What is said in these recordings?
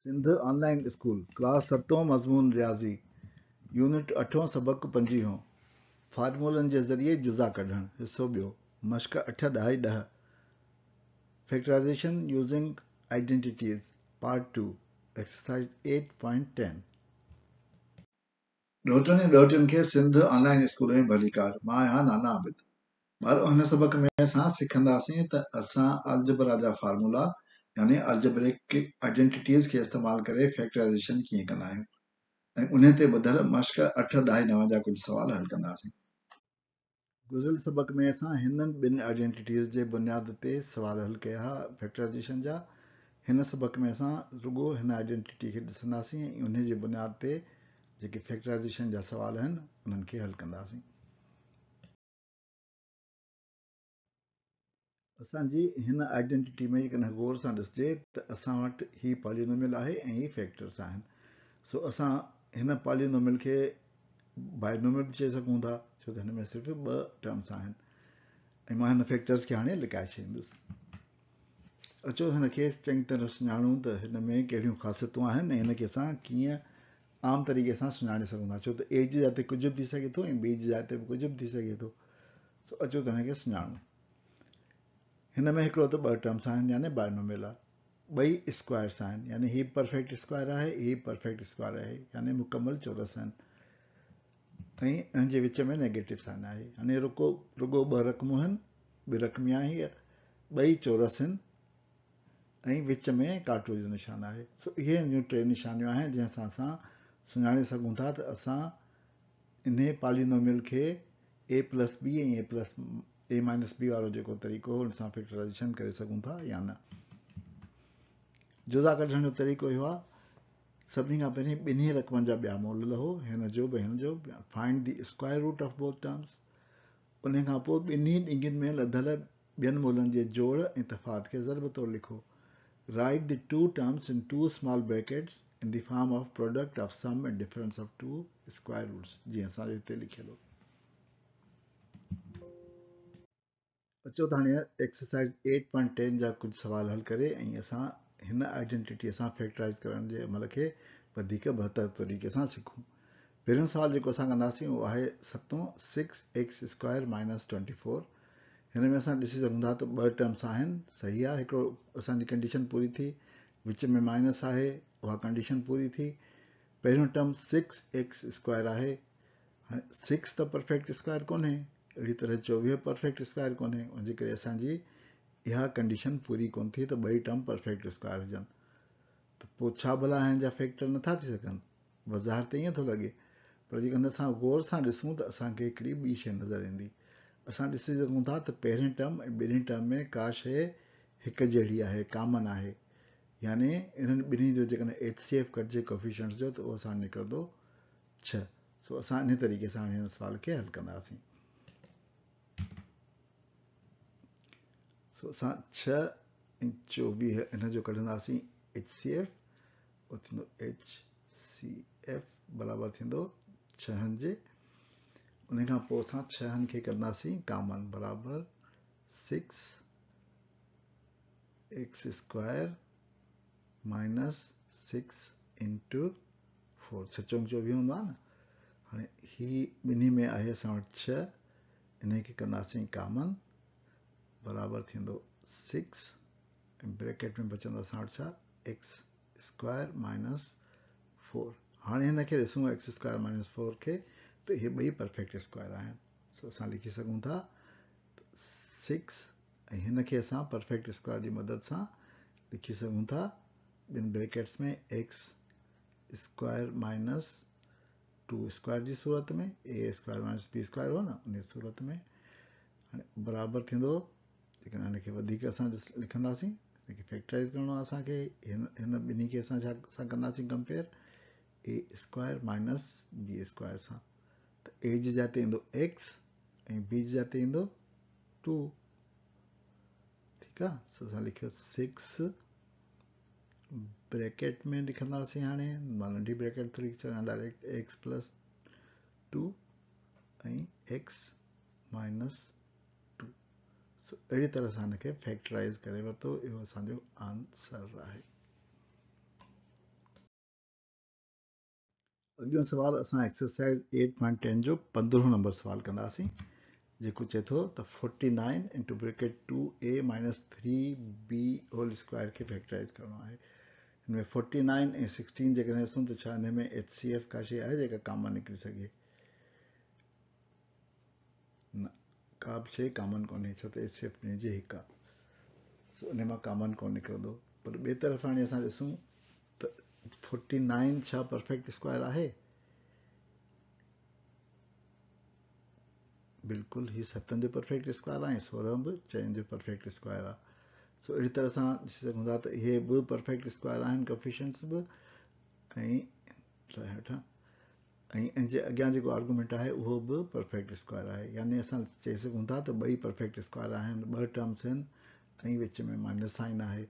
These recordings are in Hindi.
सिंध ऑनलाइन स्कूल क्लास सतों मज़मून रियाज़ी यूनिट अठों पंजी हो फार्मूलन के ज़रिए जुज़ा कढ़ हिसो बो मश्क अठ दह दह factorisation using identities part two exercise eight point ten ॾोटनि ऐं ॾोटियुनि खे सिंध ऑनलाइन स्कूल में भली कार मां आहियां नाना आबिद ॿार सबक़ में असां सिखंदासीं त असां अलजबरा जा फार्मूला यानी अल्जबरिक आइडैंटिटीज़ खे इस्तेमालु करे फैक्टराइज़ेशन कीअं कंदा आहियूं ऐं उन ते ॿुधियलु मश्क अठ ॾह नव जा कुझु सुवाल हल कंदासीं गुज़िरियल सबक़ में असां हिननि ॿिनि आइडेंटिटीज़ जे बुनियाद ते सुवाल हल कया हुआ फैक्टराइजेशन जा हिन सबक़ में असां रुॻो हिन आइडेंटिटी खे ॾिसंदासीं ऐं उन जे बुनियाद ते जेके फैक्टराइजेशन जा सुवाल आहिनि उन्हनि खे हल कंदासीं असांजी हिन आइडेंटिटी में जेकॾहिं गौर सां ॾिसिजे त असां वटि ही पॉलियोनोमिल आहे ऐं ही फैक्टर्स आहिनि सो असां हिन पॉलियोनोमिल खे बायोनोमिल बि चई सघूं था छो त हिन में सिर्फ़ु ॿ टर्म्स आहिनि ऐं मां हिन फैक्टर्स खे हाणे लिकाए छॾींदुसि अचो हिन खे चङी तरह सुञाणूं त हिन में कहिड़ियूं ख़ासियतूं आहिनि ऐं हिनखे असां कीअं आम तरीक़े सां सुञाणे सघूं था छो त ए एज जाते कुझु बि थी सघे थो ऐं ॿी जे जाते बि कुझु बि थी सघे थो सो अचो त हिनखे सुञाणूं हिन में हिकिड़ो त ॿ टर्म्स आहिनि यानी बायोनोमिल आहे ॿई स्क्वायर्स आहिनि यानी हीअ परफेक्ट स्क्वायर आहे हीअ परफेक्ट स्क्वायर आहे यानी मुकमल चौरस आहिनि ऐं हिन जे विच में नेगेटिव साइन आहे यानी रुॻो रुॻो ॿ रक़मूं आहिनि ॿी रक़म आहे हीअ ॿई चौरस आहिनि ऐं विच में काटू जो निशान आहे सो इहे हिन जूं टे निशानियूं आहिनि जंहिंसां असां सुञाणे सघूं था त असां इन पालिनोमिल खे ए प्लस बी ऐं A plus a minus b වල جو તરીકો સા ફੈકટરાઇઝેશન કરી શકું તા يعني જો ザ ਕਰਨનો તરીકો હોયા સબિંગા પહેલે બને રકમજા બે મોલ લહો એન જો બેન જો find the square root of both terms ઉનેગા પો બને ડિગન મેલ અદલબ બેન મોલન જે જોડ ઇતફાદ કે જરબ તો લખો write the two terms in two small brackets in the form of product of sum and difference of two square roots જીસા જેતે લખેલો अचो तो हाँ एक्सरसाइज़ एट पॉइंट टेन जहाँ कुछ सवाल हल करें आइडेंटिटी से हिन फैक्टराइज़ कर अमल के बेहतर तरीक़े से सीखूँ पे सवाल जो अस कंदासीं सतों six X square minus twenty four हिन में असां ॾिसी सघूं टर्म्स आहिनि सही है एक असि कंडीशन पूरी थी विच में माइनस है वह कंडीशन पूरी थी पे टर्म सिक्स एक्स स्क्वायर है सिक्स तो परफेक्ट स्क्वायर को अहिड़ी तरह चोवीह परफेक्ट स्क्वायर कोन्हे उनजे करे असांजी इहा कंडीशन पूरी कोन थी त ॿई टर्म परफेक्ट स्क्वायर हुजनि त पोइ छा भला हिन जा फैक्टर नथा थी सघनि बाज़ार त ईअं थो लॻे पर जेकॾहिं असां गौर सां ॾिसूं त असांखे हिकिड़ी ॿी शइ नज़र ईंदी असां ॾिसी सघूं था त पहिरें टर्म ऐं ॿिन्ही टर्म में का शइ हिकु जहिड़ी आहे कॉमन आहे याने इन्हनि ॿिन्ही जो जेकॾहिं एच सी एफ कटिजे कोफिशंट्स जो त उहो असां निकिरंदो छह सो असां इन तरीक़े सां हाणे हिन सुवाल खे हल कंदासीं सो अस छह ऐं इन हिन जो कढंदासीं एच सी एफ एच सी एफ बराबर थींदो छहनि जे उन खां पोइ असां छहनि खे six X square minus six into four छह चौंक चोवीह हूंदो आहे न हाणे में है असां छह इन खे बराबर थींदो सिक्स ब्रैकेट में बचंद असां एक्स स्क्वायर माइनस फोर हाँ इन ॾिसूं एक्स स्क्वायर माइनस फोर के तो ये ॿई परफेक्ट स्क्वायर आहिनि सो अस लिखी सकूँ था सिक्स ऐं अस परफेक्ट स्क्वायर की मदद से लिखी सकूँ था बिन ब्रैकेट्स में x square minus two square की सूरत में a square minus b square हो ना उन सूरत में हाँ, बराबर बराबरि लेकिन हाँ खे वधीक असां ॾिस लिखंदासीं जेके फैक्टराइज़ करिणो आहे असांखे हिन हिन ॿिन्ही खे असां छा सां कंदासीं compare a square minus b square सां त ए जे जाते ईंदो एक्स ऐं बी जे जाते ईंदो टू ठीकु आहे सो असां लिखियो सिक्स ब्रैकेट में लिखंदासीं हाणे मां नंढी ब्रैकेट थो लिखी छॾियां डायरेक्ट एक्स प्लस टू ऐं एक्स माइनस अड़ी तरह से ಫ್ಯಾಕ್ಟರೈಸ್ करे वरितो इहो असांजो आंसर है अॻियो सवाल असां एक्सरसाइज़ एट पॉइंट टेन जो पंद्रहों नंबर सवाल कंदासीं जेको चए थो forty nine into bracket two a minus three b whole square के फैक्टराइज़ करो है हिन फोर्टी नाइन ए सिक्सटीन जेकॾहिं ॾिसूं एच सी एफ का शे है जेका कामन निकिरी सघे का છે કામન કોની છે તો એસેપ્ટ ને જે હિકા સો એમાં કામન કોન નીકળો દો पर बे तरफ़ हाँ असू तो फोर्टी नाइन छ परफेक्ट स्क्वायर है बिल्कुल ही सतन जो परफेक्ट स्क्वायर है सोरहं भी चइनि जो परफेक्ट स्क्वायर आ सो अड़ी तरह से ॾिसी सघूं तो ये भी परफेक्ट स्क्वायर आहिनि कफिशंट्स बि ऐं ऐं इन जे अॻियां जेको आर्गूमेंट आहे उहो बि परफेक्ट स्क्वायर आहे यानी असां चई सघूं था त ॿई परफेक्ट स्क्वायर आहिनि ॿ टर्म्स आहिनि ऐं विच में माइनस साइन आहे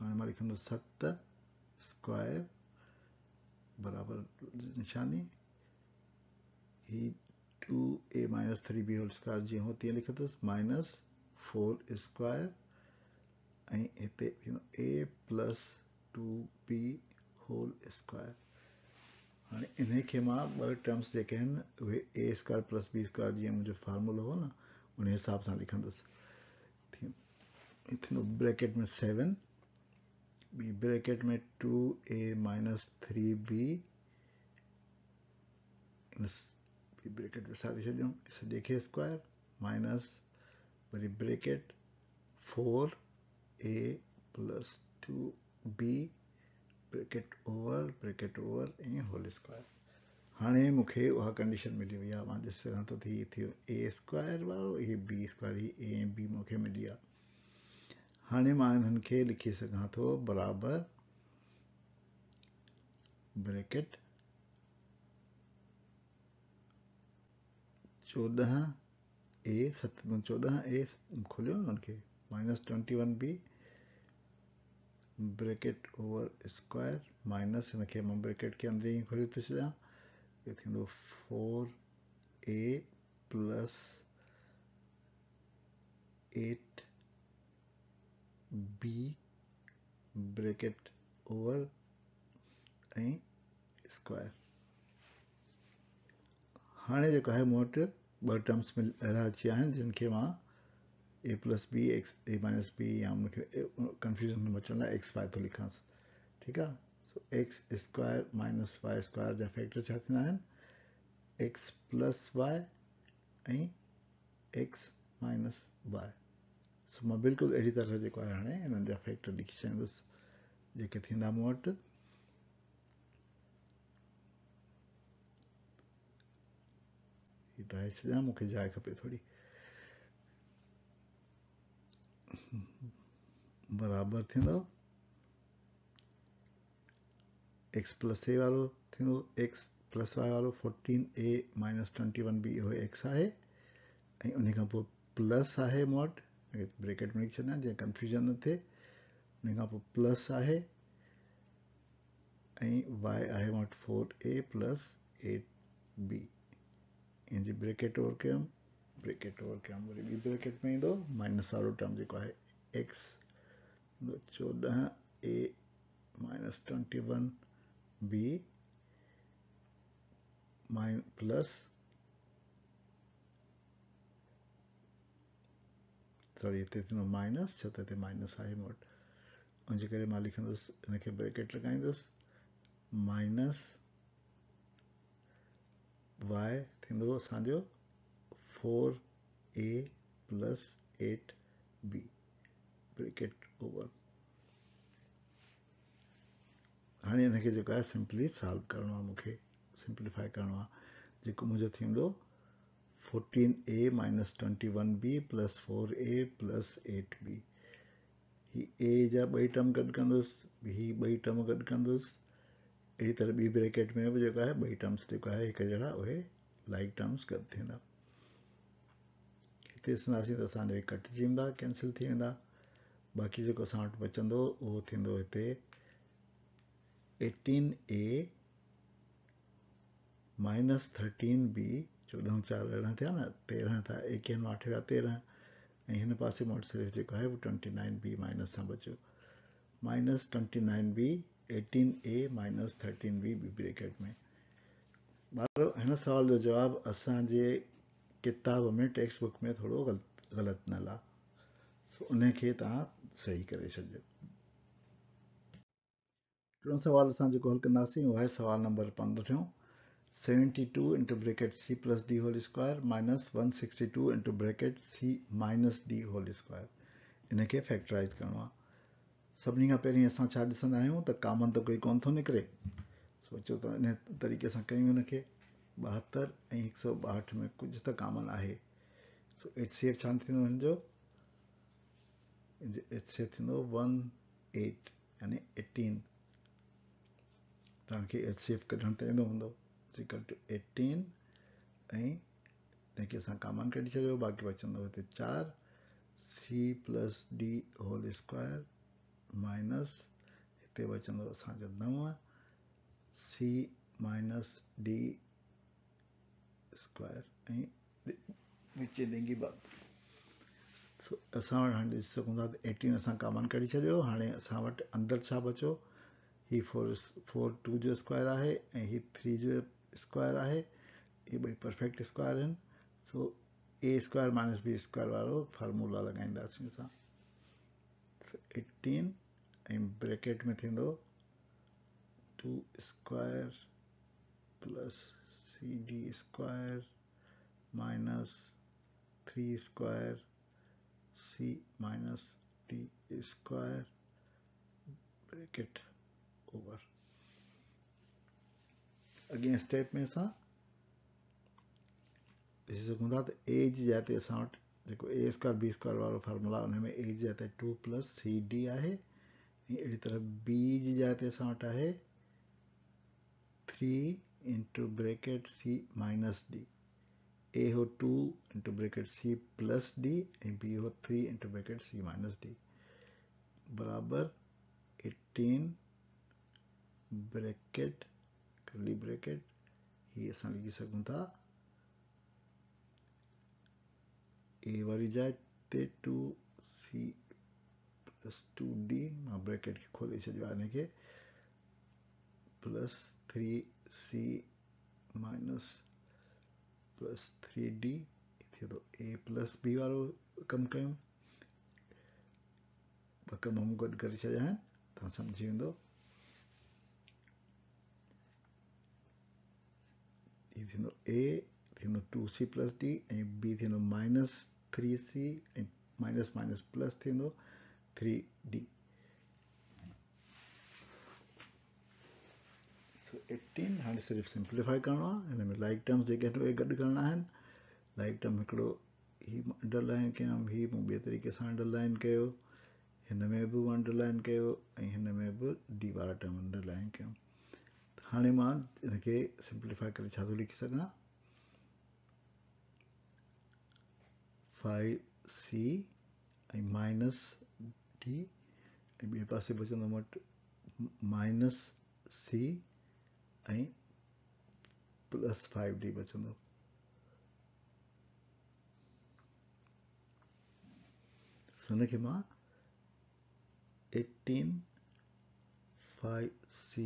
हाणे मां लिखंदुसि सत स्क्वायर बराबरि निशानी ही two a minus three b whole square जीअं हो तीअं लिखंदुसि माइनस फोर स्क्वायर ऐं हिते a plus two b whole square અને ઇને કે માં બર ટર્મ્સ દેખેન a square plus b square જે મેં જો ફોર્મ્યુલા હો ને ઉન હિસાબ સા લખંદસ ઇતનો બ્રેકેટ મે 7 બી બ્રેકેટ મે 2a - 3b ઉસ બી બ્રેકેટ vesicle છે જો ઇસ દેખે સ્ક્વેર માઈનસ બરી bracket 4a + 2b bracket over bracket over ऐं होल स्क्वायर हाँ मुख्य वह कंडीशन मिली हुई है जिस तरह तो थी थी ए स्क्वायर वारो ये बी स्क्वायर ही ए बी मुख्य मिली आ हाँ मैं हिननि लिखी सो तो बराबर बराबरि ब्रैकेट चोॾहं ए सत चौदह ए खोलो न हुनखे minus twenty one b bracket over square minus इनके हम ब्रैकेट के अंदर ही खोली तो चला ये four a plus eight b bracket over square हाँ जो है मोट ब टर्म्स में अड़ा अची जिनके वहाँ a plus b x a minus b या कन्फ्यूजन में मत चलना एक्स वाई तो लिखा ठीक है so x square minus y square जहाँ फैक्टर चाहते आहिनि x plus y x minus y so मैं बिल्कुल अड़ी तरह जेको हाँ इन फैक्टर लिखी छॾींदुसि जेके थी मूँ वटि ठाहे छॾियां मुझे जाए खपे थोड़ी बराबर थिनो x + a વાળો થિનુ x + b વાળો 14a - 21b હોય x આ એ અને એનો કા પોસ આ હે મોટ બ્રેકેટ મેક છે ના જે કન્ફ્યુઝન ન થે મેગા પોસ આ હે અને y આ હે મોટ 4a + 8b એની બ્રેકેટ ઓર કેમ ब्रेकेट और क्या हमारे बी ब्रेकेट में ही दो माइनस आरो टर्म जी को है एक्स दो चौदह a minus twenty one b माइन प्लस सॉरी हिते थींदो माइनस छो त हिते माइनस आहे मूं वटि उनजे करे मां लिखंदुसि हिनखे ब्रेकेट लॻाईंदुसि माइनस वाए थींदो असांजो four a plus eight b bracket over हाँ इन जेको आहे सिंपली सॉल्व करिणो आहे मूंखे सिंप्लीफाई करिणो आहे जेको मुंहिंजो fourteen a minus twenty one b plus four a plus eight b हि ए जा ॿई टर्म गड कस हि ॿई टर्म गड कस अड़ी तरह बी ब्रेकेट में भी जो है ॿई टर्म्स जो है एक जड़ा उ लाइक टर्म्स गॾु तेसि नासी त असांजो कट थी वेंदा कैंसिल थी वेंदा बाक़ी जेको असां वटि बचंदो उहो थींदो हिते eighteen a minus thirteen b चोॾहं चार अरिड़हं थिया न तेरहं था एकहनि अठ विया तेरहं ऐं हिन पासे मूं वटि सिर्फ़ु जेको आहे उहो ट्वेंटी नाइन बी माइनस सां बचियो minus twenty nine b eighteen a minus thirteen b b bracket में ॿार हिन सवाल जो जवाबु असांजे किताब में टेक्स्ट बुक में थोरो गलत ग़लति न लाहे सो तो उनखे तव्हां सही करे छॾिजो टियों सुवाल असां जेको हल कंदासीं उहो आहे सुवाल नंबर पंद्रहों seventy two into bracket c plus d whole square minus one sixty two into bracket c minus d whole square इनखे फैक्टराइज़ करिणो आहे सभिनी खां पहिरीं असां छा ॾिसंदा आहियूं त कॉमन त कोई कोन्ह थो निकिरे सोचो त तो इन तरीक़े सां कयूं हिनखे बहत्तर ऐं हिकु सौ ॿाहठि में कुझु त कामन आहे सो एच सी एफ छा थींदो एच सी एफ थींदो वन एट यानी एटीन तव्हांखे एच सी एफ कढणु त हूंदो टू एटीन ऐं तंहिंखे असां कामन कढी छॾियो बाक़ी बचंदो हिते c plus d whole square minus हिते बचंदो असांजो नव सी माइनस डी square विच ॾेंगी बाग असां वटि हाणे ॾिसी सघूं था त एटीन असां कॉमन कढी छॾियो हाणे असां वटि अंदरि छा बचो हि फोर फोर टू जो स्क्वायर आहे ऐं थ्री जो स्क्वायर आहे ये ॿई परफेक्ट स्क्वायर आहिनि so a square minus b square वारो फार्मूला लॻाईंदासीं असां सो एटीन ऐं ब्रैकेट में थींदो two square plus d square minus three square c minus t square bracket over again step में सा इसी गुंदा तो एज जाते देखो ए स्क्वायर बी स्क्वायर वाला फॉर्मूला उन्हें में एज टू प्लस सी डी आहे अड़ी तरह बीज जाते साठ आहे three into bracket C minus D. A हो 2 into bracket C plus D and B हो 3 into bracket C minus D. बराबर 18 bracket curly bracket ये असां लिखी सकूं था A वरी जाए ते two C plus two D मां ब्रैकेट खे खोले छॾियो आहे के plus three c minus plus three d थे तो ए प्लस बी वालों कम कयूं ॿ तो कम मूं गॾु करे छॾिया आहिनि तव्हां तो सम्झी वेंदो हीउ थींदो तो ए थींदो टू सी प्लस डी ऐं बी थींदो माइनस थ्री सी ऐं माइनस माइनस प्लस थींदो थ्री डी सो एटीन हाणे सिर्फ़ु सिंप्लीफाई करिणो आहे हिन में लाइक टर्म्स जेके आहिनि उहे गॾु करिणा आहिनि लाइक टर्म हिकिड़ो ही अंडरलाइन कयमि ही मूं ॿिए तरीक़े सां अंडरलाइन कयो हिन में बि अंडरलाइन कयो ऐं हिन में बि डी वारा टर्म अंडरलाइन कयमि हाणे मां हिनखे सिंप्लीफाई करे छा थो लिखी सघां फाइव सी ऐं माइनस डी ऐं ॿिए पासे बचंदो वटि माइनस सी એ પ્લસ 5d بچનો સને કે માં 18 5c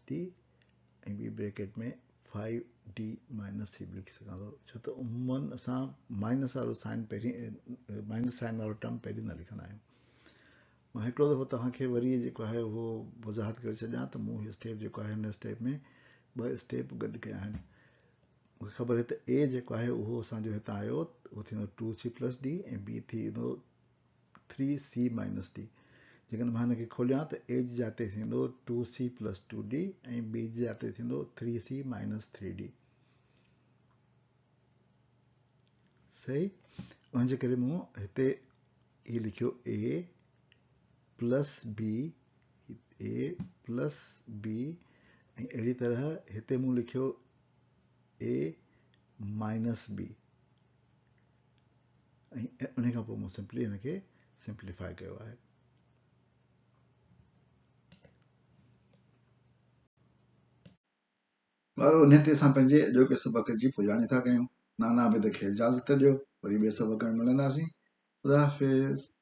- t a b bracket મે 5d - c લખી શકાય તો ચત ઉમન આસા માઈનસ આરો સાઈન પહેરી માઈનસ સાઈન વાળો ટર્મ પહેરી લખના આય मां हिकिड़ो दफ़ो तव्हांखे वरी जेको आहे उहो वज़ाहत करे छॾियां त मूं हीअ स्टेप जेको आहे हिन स्टेप में ॿ स्टेप गॾु कया आहिनि मूंखे ख़बर आहे त ए जेको आहे उहो असांजो हितां आयो उहो थींदो टू सी प्लस डी ऐं बी थी ईंदो थ्री सी माइनस डी जेकॾहिं मां हिनखे खोलियां त ए जिते थींदो two c plus two d ऐं बी जिते थींदो three c minus three d सही उनजे करे मूं हिते हीअ लिखियो a plus b a plus B ऐं अहिड़ी तरह हिते मूं लिखियो ए माइनस बी ऐं उन खां पोइ मूं सिंपली हिनखे सिम्प्लीफाई कयो आहे हुन ते असां पंहिंजे अॼोके सबक़ जी पुॼाणी था कयूं नानाबिद खे इजाज़त ॾियो वरी ॿिए सबक़ मिलंदासीं